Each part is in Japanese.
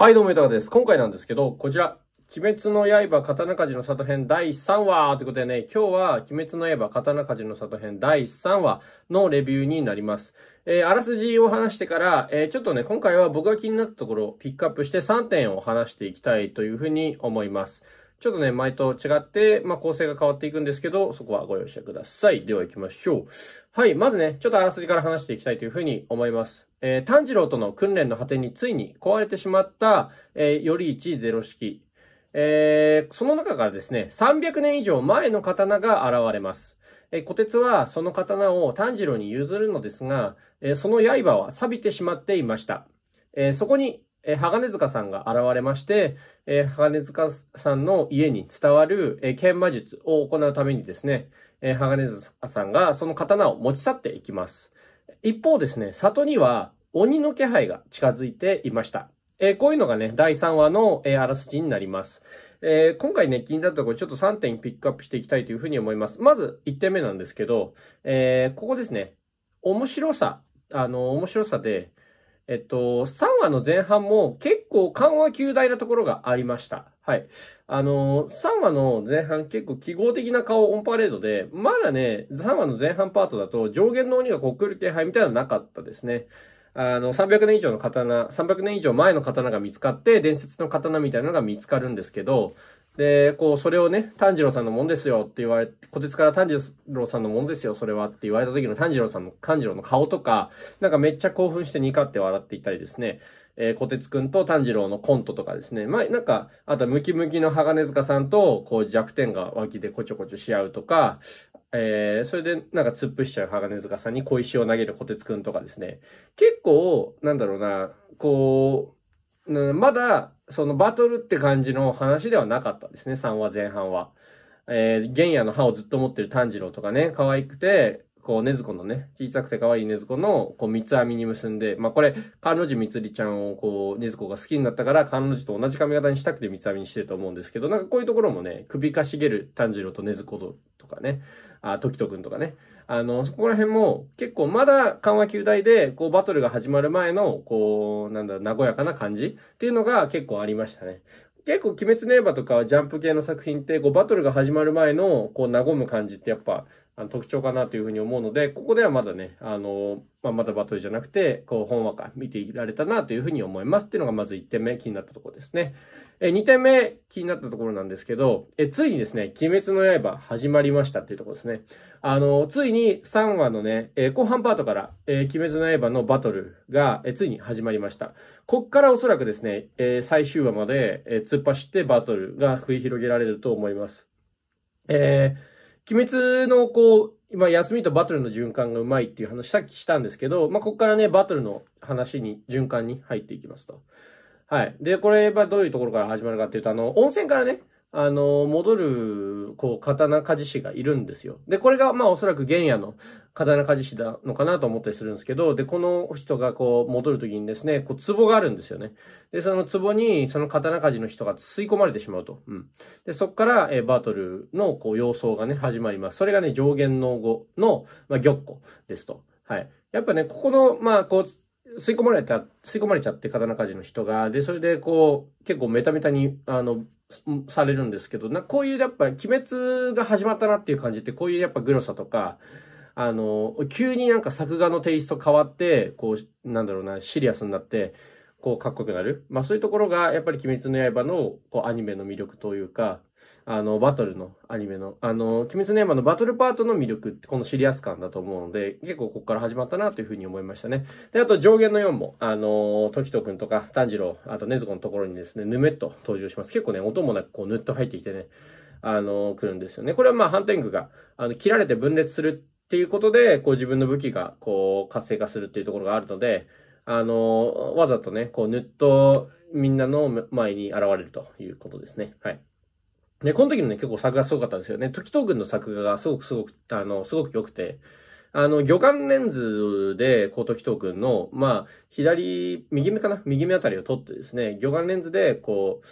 はい、どうも、ゆたかです。今回なんですけど、こちら、鬼滅の刃、刀鍛冶の里編第3話ということでね、今日は、鬼滅の刃、刀鍛冶の里編第3話のレビューになります。えー、あらすじを話してから、えー、ちょっとね、今回は僕が気になったところをピックアップして3点を話していきたいというふうに思います。ちょっとね、前と違って、まあ、構成が変わっていくんですけど、そこはご容赦ください。では行きましょう。はい、まずね、ちょっとあらすじから話していきたいというふうに思います。えー、炭治郎との訓練の果てについに壊れてしまった、えー、より一ゼロ式。えー、その中からですね、300年以上前の刀が現れます。えー、小鉄はその刀を炭治郎に譲るのですが、えー、その刃は錆びてしまっていました。えー、そこに、えー、鋼塚さんが現れまして、えー、鋼塚さんの家に伝わる、えー、剣魔術を行うためにですね、えー、鋼塚さんがその刀を持ち去っていきます。一方ですね、里には鬼の気配が近づいていました。えー、こういうのがね、第3話の、えー、あらすじになります。えー、今回ね、気になったところちょっと3点ピックアップしていきたいというふうに思います。まず1点目なんですけど、えここですね、面白さ、あの、面白さで、えっと、3話の前半も結構緩和球大なところがありました。はい。あのー、3話の前半結構記号的な顔オンパレードで、まだね、3話の前半パートだと上限の鬼がこっくる気配みたいなのなかったですね。あの、300年以上の刀、300年以上前の刀が見つかって、伝説の刀みたいなのが見つかるんですけど、で、こう、それをね、炭治郎さんのもんですよって言われて、小鉄から炭治郎さんのもんですよ、それはって言われた時の炭治郎さんの、炭治郎の顔とか、なんかめっちゃ興奮してニカって笑っていたりですね、えー、小鉄くんと炭治郎のコントとかですね、まあ、なんか、あとムキムキの鋼塚さんと、こう弱点が脇でこちょこちょし合うとか、えー、それでなんか突っ伏しちゃう鋼塚さんに小石を投げる小鉄くんとかですね。結構、なんだろうな、こう、まだ、そのバトルって感じの話ではなかったですね、3話前半は。えー、玄野の歯をずっと持ってる炭治郎とかね、可愛くて、こう、ねずこのね、小さくて可愛いねずこの、こう、三つ編みに結んで、まあこれ、カンロみつりちゃんをこう、ねずこが好きになったから、カンロと同じ髪型にしたくて三つ編みにしてると思うんですけど、なんかこういうところもね、首かしげる炭治郎とねずこととかね、あ、時とくんとかね。あの、そこら辺も結構まだ緩和球大で、こうバトルが始まる前の、こう、なんだろう、和やかな感じっていうのが結構ありましたね。結構、鬼滅の刃とかジャンプ系の作品って、こう、バトルが始まる前の、こう、和む感じってやっぱ、あの特徴かなというふうに思うので、ここではまだね、あの、まあ、まだバトルじゃなくて、こう、本話か見ていられたなというふうに思いますっていうのがまず1点目気になったところですね。え、2点目気になったところなんですけど、え、ついにですね、鬼滅の刃始まりましたっていうところですね。あの、ついに3話のね、え後半パートから、え鬼滅の刃のバトルが、え、ついに始まりました。こっからおそらくですね、え最終話まで、え突っ走ってバトルが繰り広げられると思います。えー鬼滅のこう、今、休みとバトルの循環がうまいっていう話、さっきしたんですけど、まあ、ここからね、バトルの話に、循環に入っていきますと。はい。で、これどういうところから始まるかっていうと、あの、温泉からね、あの、戻る、こう、刀鍛冶師がいるんですよ。で、これが、まあ、おそらく玄野の刀鍛冶師だのかなと思ったりするんですけど、で、この人がこう、戻るときにですね、こう、壺があるんですよね。で、その壺に、その刀鍛冶の人が吸い込まれてしまうと。うん。で、そっから、えバートルの、こう、様相がね、始まります。それがね、上限の語の、まあ、玉子ですと。はい。やっぱね、ここの、まあ、こう、吸い込まれた、吸い込まれちゃって刀鍛冶の人が、で、それでこう、結構メタメタに、あの、されるんですけど、な、こういうやっぱ、鬼滅が始まったなっていう感じって、こういうやっぱグロさとか、あの、急になんか作画のテイスト変わって、こう、なんだろうな、シリアスになって、こう、かっこよくなる。まあそういうところが、やっぱり鬼滅の刃の、こう、アニメの魅力というか、あの、バトルのアニメの、あの、鬼滅の刃のバトルパートの魅力って、このシリアス感だと思うので、結構ここから始まったなというふうに思いましたね。で、あと上限の4も、あの、時人くんとか炭治郎、あと禰豆子のところにですね、ぬめっと登場します。結構ね、音もなくこう、ぬっと入ってきてね、あの、来るんですよね。これはまあ、ハンテングが、あの、切られて分裂するっていうことで、こう自分の武器が、こう、活性化するっていうところがあるので、あの、わざとね、こう、ぬっとみんなの前に現れるということですね。はい。で、この時のね、結構作画すごかったんですよね。時東軍の作画がすごくすごく、あの、すごく良くて、あの、魚眼レンズで、こう、時東軍の、まあ、左、右目かな右目あたりを撮ってですね、魚眼レンズで、こう、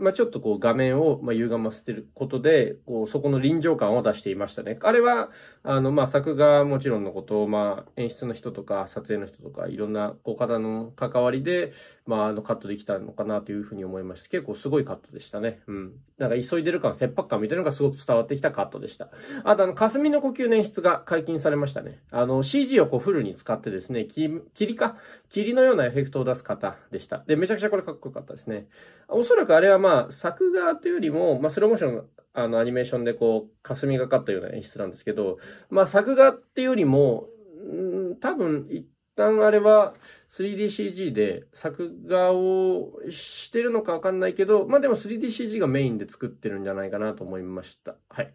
まあ、ちょっとこう画面をま歪ませてることで、こうそこの臨場感を出していましたね。あれは、あの、まあ、作画もちろんのことを、まあ、演出の人とか撮影の人とか、いろんなこう方の関わりで、まあ、あのカットできたのかなというふうに思いまして、結構すごいカットでしたね。うん。なんか急いでる感、切迫感みたいなのがすごく伝わってきたカットでした。あと、あの、霞の呼吸の演出が解禁されましたね。あの、CG をこうフルに使ってですね、霧か霧のようなエフェクトを出す方でした。で、めちゃくちゃこれかっこよかったですね。おそらくあれは、まあまあ、作画というよりも、まあ、スローモーション、あの、アニメーションでこう、霞がかったような演出なんですけど、まあ、作画っていうよりも、ん多分、一旦あれは 3DCG で作画をしてるのかわかんないけど、まあでも 3DCG がメインで作ってるんじゃないかなと思いました。はい。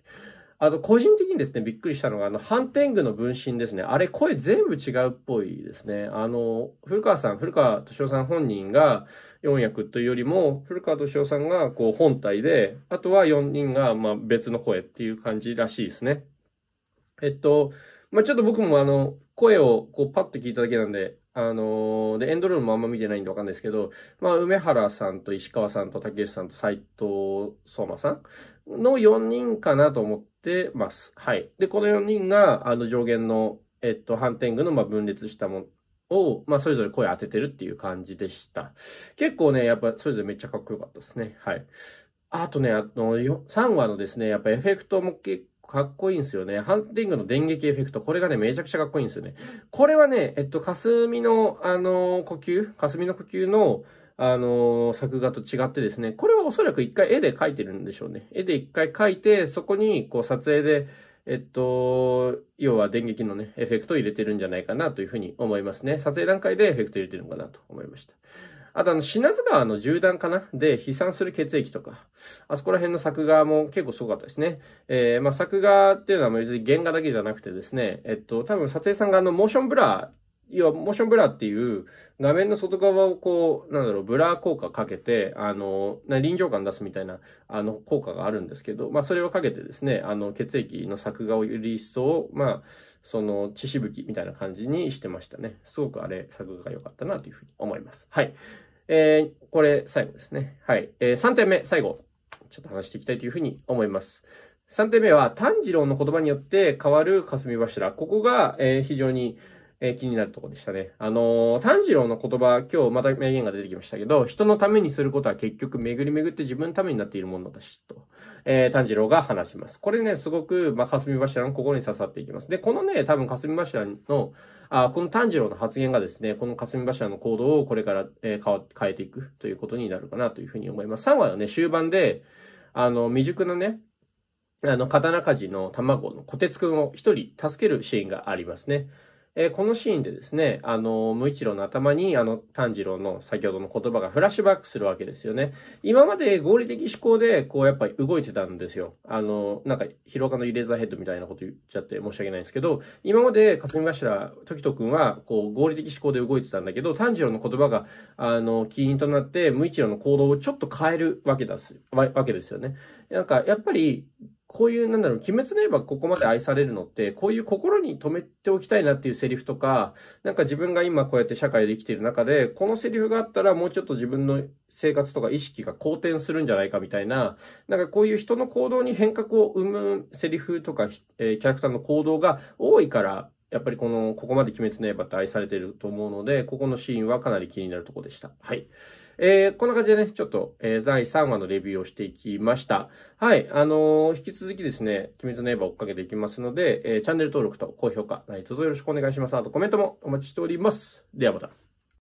あと、個人的にですね、びっくりしたのが、あの、反転グの分身ですね。あれ、声全部違うっぽいですね。あの、古川さん、古川敏夫さん本人が4役というよりも、古川敏夫さんがこう本体で、あとは4人がま別の声っていう感じらしいですね。えっと、まあ、ちょっと僕もあの、声をこうパッと聞いただけなんで、あのー、で、エンドロールもあんま見てないんでわかんないですけど、まあ、梅原さんと石川さんと竹内さんと斎藤相馬さんの4人かなと思ってます。はい。で、この4人が、あの、上限の、えっと、反転具の、まあ、分裂したものを、まあ、それぞれ声当ててるっていう感じでした。結構ね、やっぱ、それぞれめっちゃかっこよかったですね。はい。あとね、あの、3話のですね、やっぱエフェクトも結かっこいいんですよね。ハンティングの電撃エフェクト。これがね、めちゃくちゃかっこいいんですよね。これはね、えっと、霞の、あのー、呼吸霞の呼吸の、あのー、作画と違ってですね、これはおそらく一回絵で描いてるんでしょうね。絵で一回描いて、そこに、こう、撮影で、えっと、要は電撃のね、エフェクトを入れてるんじゃないかなというふうに思いますね。撮影段階でエフェクト入れてるのかなと思いました。あとあの、品津川の銃弾かなで飛散する血液とか、あそこら辺の作画も結構すごかったですね。えー、まあ、作画っていうのは別に原画だけじゃなくてですね、えっと、多分撮影さんがあの、モーションブラー、要はモーションブラっていう画面の外側をこう、なんだろう、ブラー効果かけて、あの、な臨場感出すみたいな、あの、効果があるんですけど、まあそれをかけてですね、あの、血液の作画をより一層、まあ、その、血しぶきみたいな感じにしてましたね。すごくあれ、作画が良かったなというふうに思います。はい。えー、これ最後ですね。はい。えー、3点目、最後。ちょっと話していきたいというふうに思います。3点目は、炭治郎の言葉によって変わる霞柱。ここが、えー、非常に、えー、気になるとこでしたね。あのー、炭治郎の言葉、今日また名言が出てきましたけど、人のためにすることは結局巡り巡って自分のためになっているものだし、と、えー、炭治郎が話します。これね、すごく、まあ、霞柱の心に刺さっていきます。で、このね、多分霞柱の、あこの炭治郎の発言がですね、この霞柱の行動をこれから、え変わ変えていくということになるかなというふうに思います。3話のね、終盤で、あの、未熟なね、あの、刀鍛冶の卵の小鉄くんを一人助けるシーンがありますね。えー、このシーンでですね、あの、無一郎の頭に、あの、炭治郎の先ほどの言葉がフラッシュバックするわけですよね。今まで合理的思考で、こう、やっぱり動いてたんですよ。あの、なんか、広岡のイレザーヘッドみたいなこと言っちゃって申し訳ないんですけど、今まで霞頭時人くんは、こう、合理的思考で動いてたんだけど、炭治郎の言葉が、あの、起因となって、無一郎の行動をちょっと変えるわけだす、わけですよね。なんか、やっぱり、こういう、なんだろう、鬼滅の刃ここまで愛されるのって、こういう心に留めておきたいなっていうセリフとか、なんか自分が今こうやって社会で生きてる中で、このセリフがあったらもうちょっと自分の生活とか意識が好転するんじゃないかみたいな、なんかこういう人の行動に変革を生むセリフとか、えー、キャラクターの行動が多いから、やっぱりこの、ここまで鬼滅の刃って愛されてると思うので、ここのシーンはかなり気になるとこでした。はい。えー、こんな感じでね、ちょっと、えー、第3話のレビューをしていきました。はい。あのー、引き続きですね、鬼滅の刃を追っかけていきますので、えー、チャンネル登録と高評価、何卒よろしくお願いします。あとコメントもお待ちしております。ではまた。